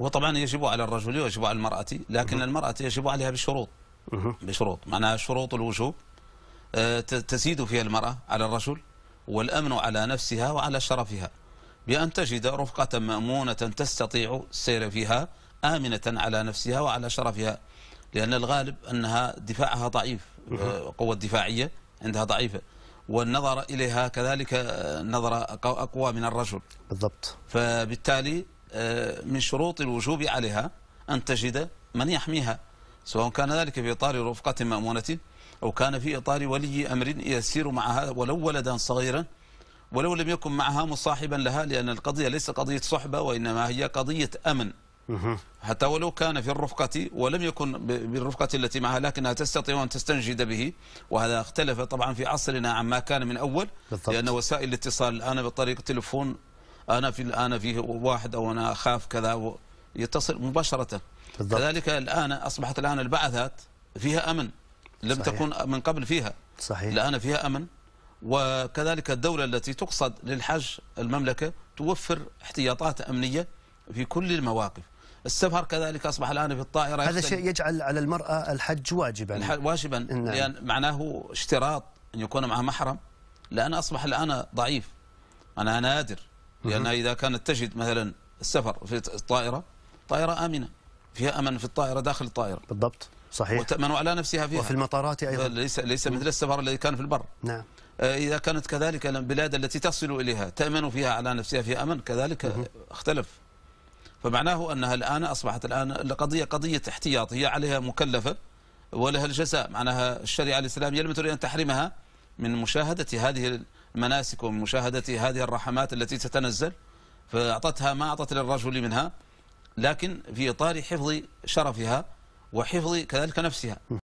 هو طبعا يجب على الرجل ويجب على المرأة لكن المرأة يجب عليها بشروط بشروط معناها شروط الوجوب آه، تزيد فيها المرأة على الرجل والأمن على نفسها وعلى شرفها بأن تجد رفقة مأمونة تستطيع السير فيها آمنة على نفسها وعلى شرفها لأن الغالب أنها دفاعها ضعيف آه، قوة دفاعية عندها ضعيفة والنظر إليها كذلك آه، نظرة أقوى من الرجل بالضبط فبالتالي آه، من شروط الوجوب عليها أن تجد من يحميها سواء كان ذلك في إطار رفقة مأمونة أو كان في إطار ولي أمر يسير معها ولو ولدا صغيرا ولو لم يكن معها مصاحبا لها لأن القضية ليس قضية صحبة وإنما هي قضية أمن حتى ولو كان في الرفقة ولم يكن بالرفقة التي معها لكنها تستطيع أن تستنجد به وهذا اختلف طبعا في عصرنا عما كان من أول بالضبط. لأن وسائل الاتصال الآن بطريقة تلفون انا في انا في واحد او انا اخاف كذا يتصل مباشره بالضبط. كذلك الان اصبحت الان البعثات فيها امن لم صحيح. تكن من قبل فيها صحيح الان فيها امن وكذلك الدوله التي تقصد للحج المملكه توفر احتياطات امنيه في كل المواقف السفر كذلك اصبح الان في الطائره هذا شيء يجعل على المراه الحج واجبا الحج واجبا نعم. لان يعني معناه اشتراط ان يكون معها محرم لان اصبح الان ضعيف انا نادر لأنها إذا كانت تجد مثلا السفر في الطائرة طائرة آمنة فيها أمن في الطائرة داخل الطائرة بالضبط صحيح وتأمن على نفسها فيها وفي المطارات أيضا ليس, ليس مثل السفر الذي كان في البر نعم آه، إذا كانت كذلك البلاد التي تصل إليها تأمن فيها على نفسها فيها أمن كذلك مه. اختلف فمعناه أنها الآن أصبحت الآن القضية قضية احتياط هي عليها مكلفة ولها الجزاء معناها الشريعة الإسلامية لم تريد أن تحرمها من مشاهدة هذه مناسك ومشاهدة هذه الرحمات التي تتنزل فأعطتها ما أعطت للرجل منها لكن في إطار حفظ شرفها وحفظ كذلك نفسها